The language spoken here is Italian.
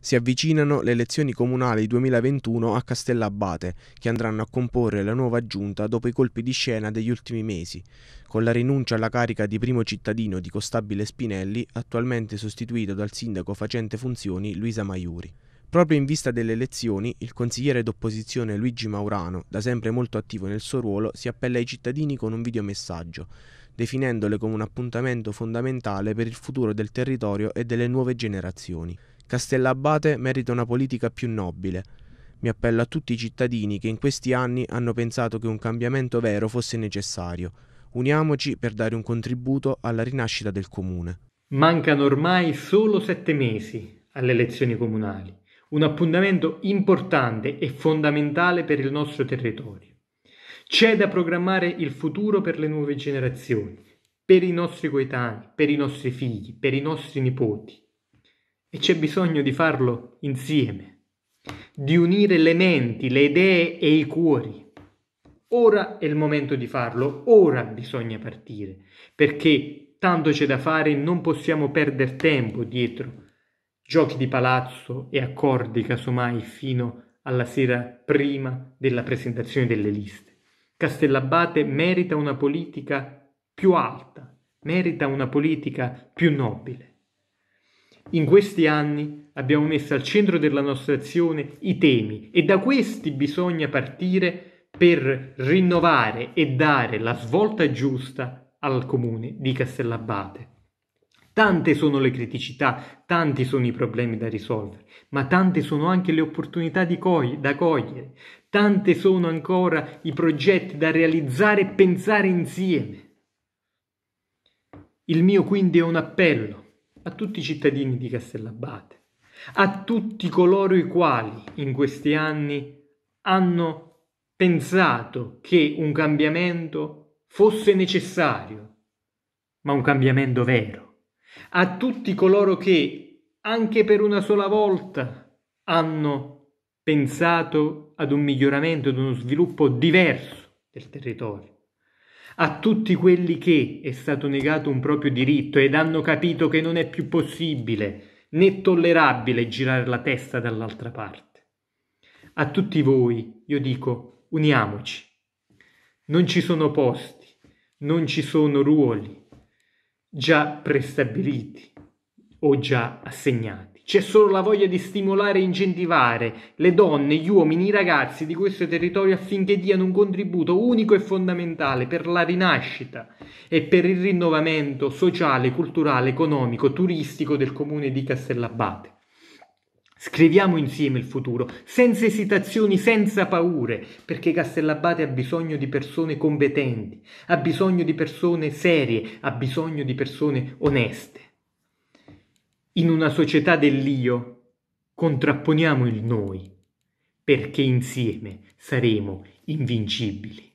Si avvicinano le elezioni comunali 2021 a Castellabate, che andranno a comporre la nuova giunta dopo i colpi di scena degli ultimi mesi, con la rinuncia alla carica di primo cittadino di Costabile Spinelli, attualmente sostituito dal sindaco facente funzioni Luisa Maiuri. Proprio in vista delle elezioni, il consigliere d'opposizione Luigi Maurano, da sempre molto attivo nel suo ruolo, si appella ai cittadini con un videomessaggio, definendole come un appuntamento fondamentale per il futuro del territorio e delle nuove generazioni. Castellabate merita una politica più nobile. Mi appello a tutti i cittadini che in questi anni hanno pensato che un cambiamento vero fosse necessario. Uniamoci per dare un contributo alla rinascita del comune. Mancano ormai solo sette mesi alle elezioni comunali, un appuntamento importante e fondamentale per il nostro territorio. C'è da programmare il futuro per le nuove generazioni, per i nostri coetanei, per i nostri figli, per i nostri nipoti. E c'è bisogno di farlo insieme, di unire le menti, le idee e i cuori. Ora è il momento di farlo, ora bisogna partire, perché tanto c'è da fare e non possiamo perdere tempo dietro giochi di palazzo e accordi casomai fino alla sera prima della presentazione delle liste. Castellabate merita una politica più alta, merita una politica più nobile. In questi anni abbiamo messo al centro della nostra azione i temi e da questi bisogna partire per rinnovare e dare la svolta giusta al comune di Castellabate. Tante sono le criticità, tanti sono i problemi da risolvere, ma tante sono anche le opportunità co- da cogliere, tante sono ancora i progetti da realizzare e pensare insieme. Il mio quindi è un appello a tutti i cittadini di Castellabate, a tutti coloro i quali in questi anni hanno pensato che un cambiamento fosse necessario, ma un cambiamento vero, a tutti coloro che anche per una sola volta hanno pensato ad un miglioramento, ad uno sviluppo diverso del territorio a tutti quelli che è stato negato un proprio diritto ed hanno capito che non è più possibile né tollerabile girare la testa dall'altra parte. A tutti voi io dico uniamoci. Non ci sono posti, non ci sono ruoli già prestabiliti o già assegnati. C'è solo la voglia di stimolare e incentivare le donne, gli uomini, i ragazzi di questo territorio affinché diano un contributo unico e fondamentale per la rinascita e per il rinnovamento sociale, culturale, economico, turistico del comune di Castellabate. Scriviamo insieme il futuro, senza esitazioni, senza paure, perché Castellabate ha bisogno di persone competenti, ha bisogno di persone serie, ha bisogno di persone oneste. In una società dell'io contrapponiamo il noi, perché insieme saremo invincibili.